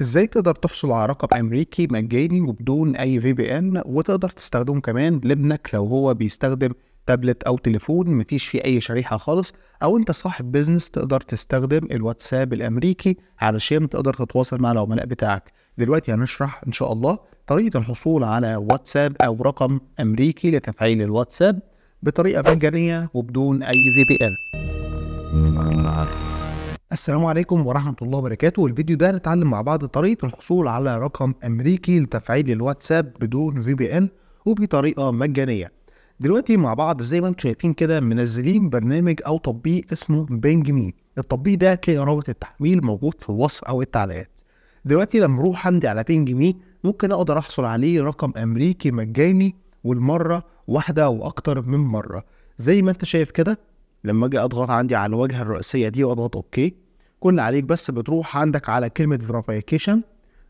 ازاي تقدر تحصل على رقم امريكي مجاني وبدون اي في بي ان وتقدر تستخدمه كمان لابنك لو هو بيستخدم تابلت او تليفون مفيش فيه اي شريحه خالص او انت صاحب بيزنس تقدر تستخدم الواتساب الامريكي علشان تقدر تتواصل مع العملاء بتاعك دلوقتي هنشرح ان شاء الله طريقه الحصول على واتساب او رقم امريكي لتفعيل الواتساب بطريقه مجانيه وبدون اي في بي ان السلام عليكم ورحمة الله وبركاته الفيديو ده هنتعلم مع بعض طريقة الحصول على رقم أمريكي لتفعيل الواتساب بدون في بي إن وبطريقة مجانية دلوقتي مع بعض زي ما انتم شايفين كده منزلين برنامج أو تطبيق اسمه بينج مي التطبيق ده تلاقي رابط التحميل موجود في الوصف أو التعليقات دلوقتي لما أروح عندي على بينج مي ممكن أقدر أحصل عليه رقم أمريكي مجاني والمرة واحدة وأكتر من مرة زي ما انت شايف كده لما اجي اضغط عندي على الواجهه الرئيسيه دي واضغط اوكي كل عليك بس بتروح عندك على كلمه فيرفيكيشن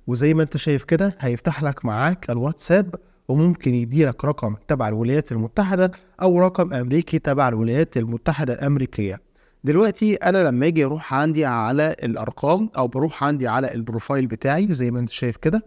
وزي ما انت شايف كده هيفتح لك معاك الواتساب وممكن يديلك رقم تبع الولايات المتحده او رقم امريكي تبع الولايات المتحده الامريكيه دلوقتي انا لما اجي اروح عندي على الارقام او بروح عندي على البروفايل بتاعي زي ما انت شايف كده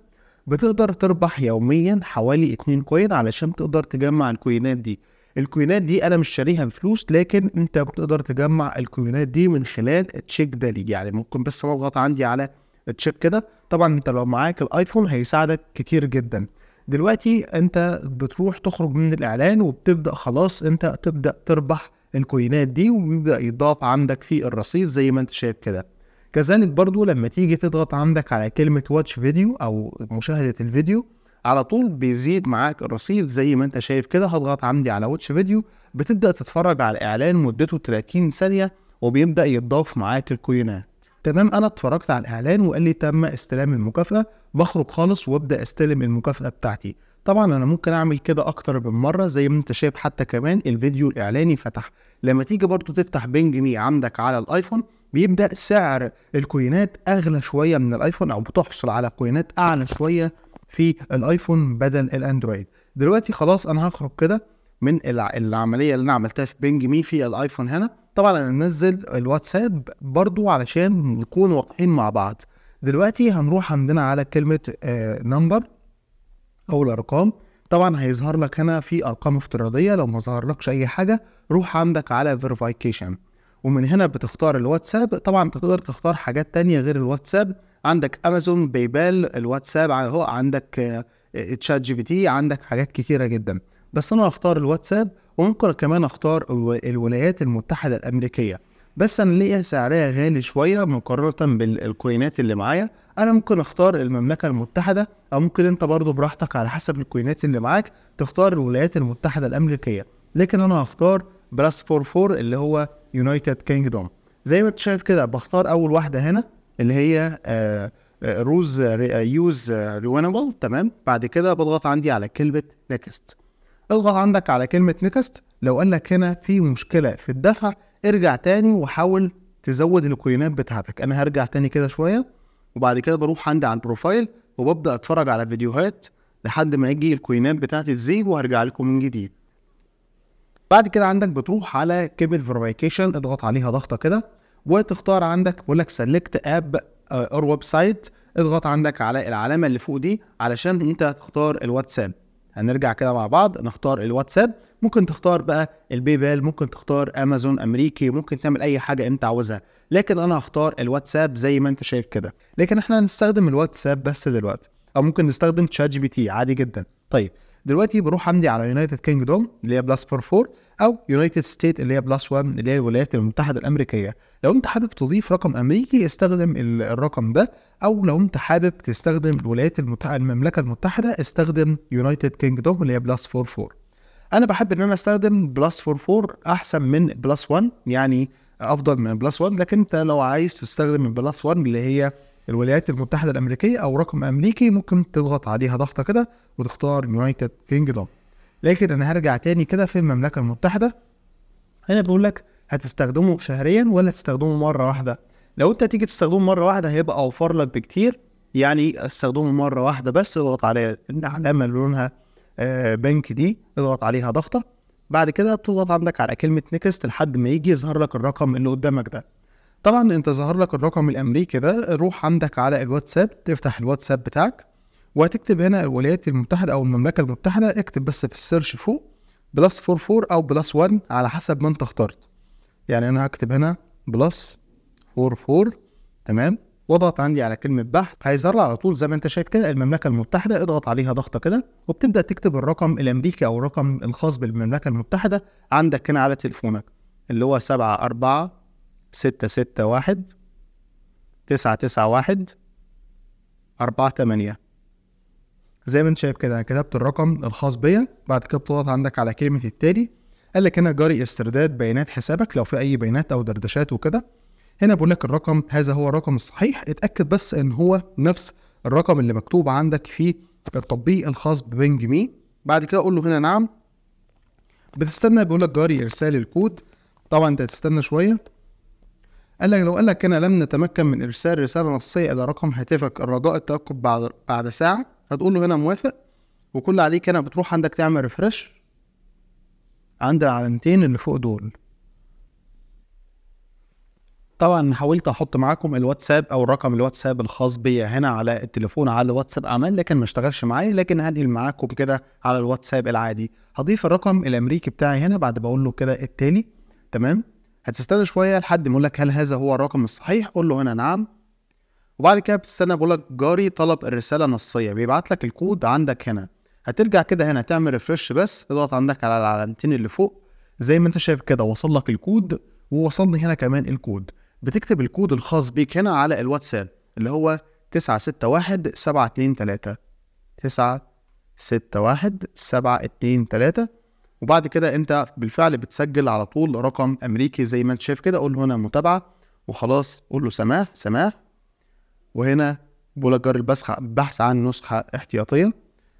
بتقدر تربح يوميا حوالي 2 كوين علشان تقدر تجمع الكوينات دي الكوينات دي انا مش شاريها بفلوس لكن انت بتقدر تجمع الكوينات دي من خلال التشيك ده ليك يعني ممكن بس اضغط عندي على التشيك كده طبعا انت لو معاك الايفون هيساعدك كتير جدا دلوقتي انت بتروح تخرج من الاعلان وبتبدا خلاص انت تبدا تربح الكوينات دي وبيبدا يضاف عندك في الرصيد زي ما انت شايف كده كذلك برضو لما تيجي تضغط عندك على كلمه واتش فيديو او مشاهده الفيديو على طول بيزيد معاك الرصيد زي ما انت شايف كده هضغط عندي على واتش فيديو بتبدا تتفرج على الاعلان مدته 30 ثانيه وبيبدا يتضاف معاك الكوينات تمام انا اتفرجت على الاعلان وقال لي تم استلام المكافاه بخرج خالص وابدا استلم المكافاه بتاعتي طبعا انا ممكن اعمل كده اكتر من مره زي ما انت شايف حتى كمان الفيديو الاعلاني فتح لما تيجي برضو تفتح بينج مي عندك على الايفون بيبدا سعر الكوينات اغلى شويه من الايفون او بتحصل على كوينات اعلى شويه في الايفون بدل الاندرويد دلوقتي خلاص انا هخرج كده من العمليه اللي انا عملتها في بنج مي في الايفون هنا طبعا انا ننزل الواتساب برضو علشان نكون واضحين مع بعض دلوقتي هنروح عندنا على كلمه نمبر آه، او الارقام طبعا هيظهر لك هنا في ارقام افتراضيه لو ما ظهرلكش اي حاجه روح عندك على فيريفيكيشن ومن هنا بتختار الواتساب طبعا بتقدر تقدر تختار حاجات تانية غير الواتساب عندك امازون بال الواتساب اهو عندك تشات جي بي تي عندك حاجات كثيره جدا بس انا هختار الواتساب وممكن كمان اختار الولايات المتحده الامريكيه بس انا ليا سعرها غالي شويه مقارنه بالكوينات اللي معايا انا ممكن اختار المملكه المتحده او ممكن انت برضو براحتك على حسب الكوينات اللي معاك تختار الولايات المتحده الامريكيه لكن انا هختار بلس فور اللي هو يونايتد كينجدوم زي ما انت شايف كده بختار اول واحده هنا اللي هي آه، آه، روز آه، يوز ريونبل تمام بعد كده بضغط عندي على كلمه نيكست اضغط عندك على كلمه نيكست لو قال لك هنا في مشكله في الدفع ارجع تاني وحاول تزود الكوينات بتاعتك انا هرجع تاني كده شويه وبعد كده بروح عندي على البروفايل وببدا اتفرج على فيديوهات لحد ما يجي الكوينات بتاعتي تزيد وهرجع لكم من جديد بعد كده عندك بتروح على كيبل فيريفيكيشن اضغط عليها ضغطه كده وتختار عندك بيقول لك سيلكت اب اور ويب سايت اضغط عندك على العلامه اللي فوق دي علشان انت هتختار الواتساب هنرجع كده مع بعض نختار الواتساب ممكن تختار بقى البي بال ممكن تختار امازون امريكي ممكن تعمل اي حاجه انت عاوزها لكن انا هختار الواتساب زي ما انت شايف كده لكن احنا هنستخدم الواتساب بس دلوقتي او ممكن نستخدم تشات جي بي تي عادي جدا طيب دلوقتي بروح امضي على يونايتد كينج دوم اللي هي بلس 44 او يونايتد ستيت اللي هي بلس 1 اللي هي الولايات المتحده الامريكيه لو انت حابب تضيف رقم امريكي استخدم الرقم ده او لو انت حابب تستخدم الولايات المتحده المملكه المتحده استخدم يونايتد كينج دوم اللي هي بلس 44 انا بحب ان انا استخدم بلس 44 احسن من بلس 1 يعني افضل من بلس 1 لكن انت لو عايز تستخدم بلس 1 اللي هي الولايات المتحده الامريكيه او رقم امريكي ممكن تضغط عليها ضغطه كده وتختار يونايتد كينجدوم لكن انا هرجع تاني كده في المملكه المتحده هنا بيقول لك هتستخدمه شهريا ولا هتستخدمه مره واحده لو انت تيجي تستخدمه مره واحده هيبقى اوفر لك بكتير يعني استخدمه مره واحده بس اضغط على العلامه اللي لونها آه، بنك دي اضغط عليها ضغطه بعد كده بتضغط عندك على كلمه نيكست لحد ما يجي يظهر لك الرقم اللي قدامك ده طبعا انت ظهر لك الرقم الامريكي ده روح عندك على الواتساب تفتح الواتساب بتاعك وهتكتب هنا الولايات المتحدة او المملكة المتحدة اكتب بس في السيرش فوق بلس 44 او بلس 1 على حسب ما انت اخترت يعني انا هكتب هنا بلس 44 تمام واضغط عندي على كلمة بحث هيظهر على طول زي ما انت شايف كده المملكة المتحدة اضغط عليها ضغطة كده وبتبدأ تكتب الرقم الامريكي او الرقم الخاص بالمملكة المتحدة عندك هنا على تليفونك اللي هو 7 4 ستة ستة واحد تسعة تسعة واحد أربعة تمانية زي ما انت شايف كده انا كتبت الرقم الخاص بيا بعد كده بتضغط عندك على كلمة التالي قال لك هنا جاري استرداد بيانات حسابك لو في أي بيانات أو دردشات وكده هنا بقول لك الرقم هذا هو الرقم الصحيح اتأكد بس إن هو نفس الرقم اللي مكتوب عندك في التطبيق الخاص ببنج مي بعد كده أقول له هنا نعم بتستنى بيقول لك جاري إرسال الكود طبعا أنت هتستنى شوية قال لك لو قال لك انا لم نتمكن من إرسال رسالة نصية إلى رقم هاتفك الرجاء التأكد بعد بعد ساعة هتقول له هنا موافق وكل عليك هنا بتروح عندك تعمل ريفرش عند العلامتين اللي فوق دول طبعا حاولت احط معاكم الواتساب او رقم الواتساب الخاص بيا هنا على التليفون على الواتساب امان لكن ما اشتغلش معايا لكن هنقل معاكم كده على الواتساب العادي هضيف الرقم الامريكي بتاعي هنا بعد بقول له كده التالي تمام هتستنى شويه لحد ما يقول لك هل هذا هو الرقم الصحيح قول له هنا نعم وبعد كده بتستنى بيقول لك جاري طلب الرساله نصيه بيبعت لك الكود عندك هنا هترجع كده هنا تعمل ريفرش بس اضغط عندك على العلامتين اللي فوق زي ما انت شايف كده وصل لك الكود ووصلني هنا كمان الكود بتكتب الكود الخاص بيك هنا على الواتساب اللي هو 961 723 9 6 وبعد كده انت بالفعل بتسجل على طول رقم امريكي زي ما انت شايف كده قول هنا متابعه وخلاص قول له سماح سماح وهنا بيقول جرب البحث بحث عن نسخه احتياطيه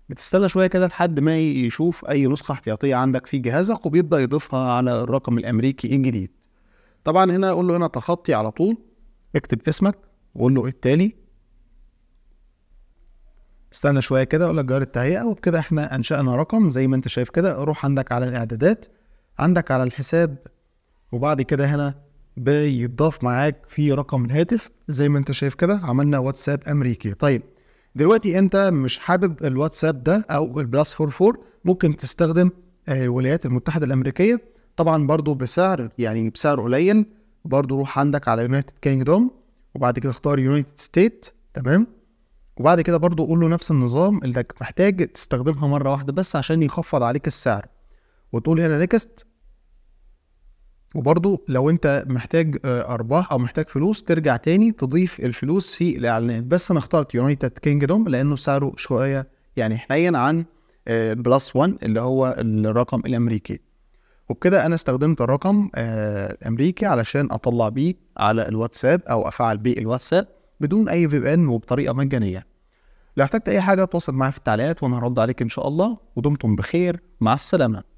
بتستنى شويه كده لحد ما يشوف اي نسخه احتياطيه عندك في جهازك وبيبدا يضيفها على الرقم الامريكي الجديد طبعا هنا قول له هنا تخطي على طول اكتب اسمك وقول له التالي استنى شويه كده اقول لك جار التهيئه وبكده احنا انشانا رقم زي ما انت شايف كده روح عندك على الاعدادات عندك على الحساب وبعد كده هنا بيتضاف معاك في رقم الهاتف زي ما انت شايف كده عملنا واتساب امريكي طيب دلوقتي انت مش حابب الواتساب ده او البلاس 44 ممكن تستخدم آه، الولايات المتحده الامريكيه طبعا برضو بسعر يعني بسعر قليل برضو روح عندك على يونايتد كينجدوم وبعد كده اختار يونايتد ستيت تمام وبعد كده برضو قول له نفس النظام اللي محتاج تستخدمها مرة واحدة بس عشان يخفض عليك السعر وتقول هنا نيكست وبرضو لو انت محتاج آه، ارباح او محتاج فلوس ترجع تاني تضيف الفلوس في الاعلانات بس انا اخترت يونايتد كينجدوم لانه سعره شوية يعني حنين عن آه، بلس 1 اللي هو الرقم الامريكي وبكده انا استخدمت الرقم آه، الامريكي علشان اطلع بيه على الواتساب او افعل بيه الواتساب بدون اي في ان وبطريقه مجانيه لو احتجت اي حاجه اتواصل معايا في التعليقات وانا هرد عليك ان شاء الله ودمتم بخير مع السلامه